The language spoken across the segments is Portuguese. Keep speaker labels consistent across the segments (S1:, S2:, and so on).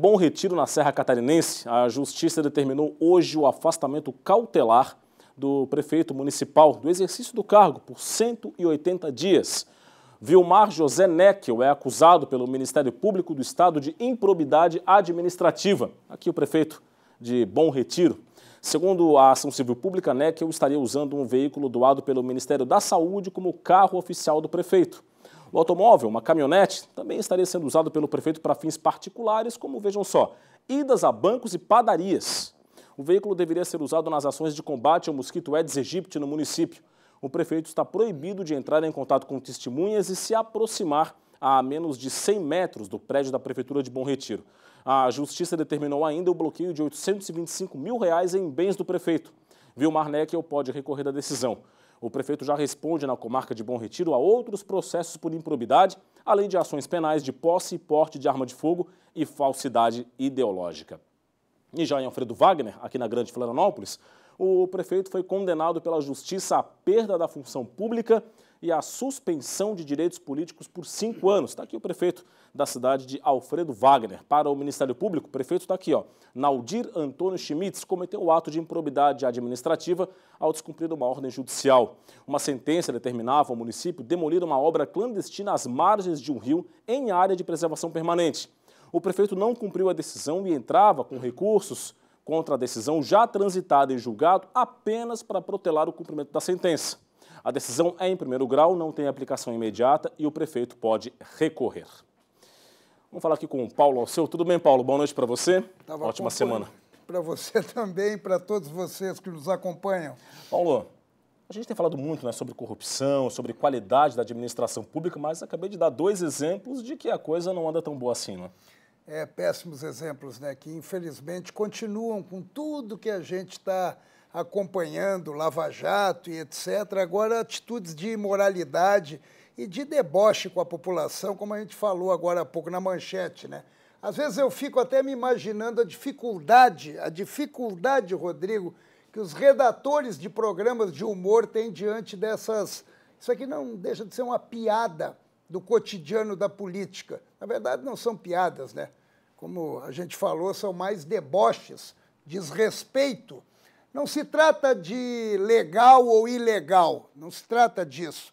S1: Bom Retiro, na Serra Catarinense, a Justiça determinou hoje o afastamento cautelar do prefeito municipal do exercício do cargo por 180 dias. Vilmar José Neckel é acusado pelo Ministério Público do Estado de improbidade administrativa. Aqui o prefeito de Bom Retiro. Segundo a Ação Civil Pública, Neckel estaria usando um veículo doado pelo Ministério da Saúde como carro oficial do prefeito. O automóvel, uma caminhonete, também estaria sendo usado pelo prefeito para fins particulares, como vejam só, idas a bancos e padarias. O veículo deveria ser usado nas ações de combate ao mosquito Aedes aegypti no município. O prefeito está proibido de entrar em contato com testemunhas e se aproximar a menos de 100 metros do prédio da Prefeitura de Bom Retiro. A Justiça determinou ainda o bloqueio de 825 mil reais em bens do prefeito. Vilmar Neckel pode recorrer da decisão. O prefeito já responde na comarca de Bom Retiro a outros processos por improbidade, além de ações penais de posse e porte de arma de fogo e falsidade ideológica. E já em Alfredo Wagner, aqui na Grande Florianópolis, o prefeito foi condenado pela justiça à perda da função pública e a suspensão de direitos políticos por cinco anos. Está aqui o prefeito da cidade de Alfredo Wagner. Para o Ministério Público, o prefeito está aqui, ó. Naldir Antônio Schmitz cometeu o ato de improbidade administrativa ao descumprir uma ordem judicial. Uma sentença determinava o município demolir uma obra clandestina às margens de um rio em área de preservação permanente. O prefeito não cumpriu a decisão e entrava com recursos contra a decisão já transitada em julgado apenas para protelar o cumprimento da sentença. A decisão é em primeiro grau, não tem aplicação imediata e o prefeito pode recorrer. Vamos falar aqui com o Paulo Alceu. Tudo bem, Paulo? Boa noite para você. Tava Ótima semana.
S2: Para você também, para todos vocês que nos acompanham.
S1: Paulo, a gente tem falado muito né, sobre corrupção, sobre qualidade da administração pública, mas acabei de dar dois exemplos de que a coisa não anda tão boa assim, né?
S2: É, péssimos exemplos, né? Que infelizmente continuam com tudo que a gente está acompanhando Lava Jato e etc. Agora, atitudes de imoralidade e de deboche com a população, como a gente falou agora há pouco na manchete, né? Às vezes eu fico até me imaginando a dificuldade, a dificuldade, Rodrigo, que os redatores de programas de humor têm diante dessas. Isso aqui não deixa de ser uma piada do cotidiano da política. Na verdade, não são piadas, né? Como a gente falou, são mais deboches, desrespeito não se trata de legal ou ilegal, não se trata disso.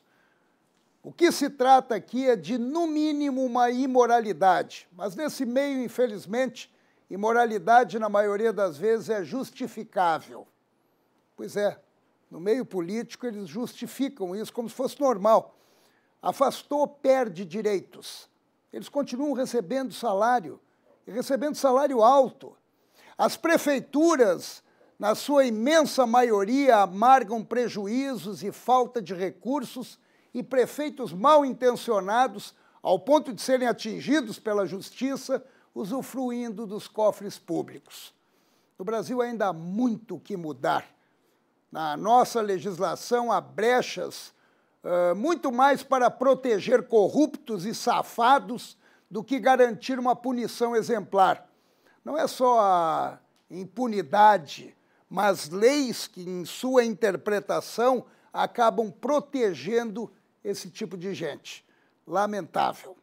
S2: O que se trata aqui é de, no mínimo, uma imoralidade. Mas nesse meio, infelizmente, imoralidade, na maioria das vezes, é justificável. Pois é, no meio político eles justificam isso como se fosse normal. Afastou, perde direitos. Eles continuam recebendo salário, e recebendo salário alto. As prefeituras na sua imensa maioria, amargam prejuízos e falta de recursos e prefeitos mal intencionados, ao ponto de serem atingidos pela justiça, usufruindo dos cofres públicos. No Brasil ainda há muito o que mudar. Na nossa legislação há brechas uh, muito mais para proteger corruptos e safados do que garantir uma punição exemplar. Não é só a impunidade mas leis que, em sua interpretação, acabam protegendo esse tipo de gente. Lamentável.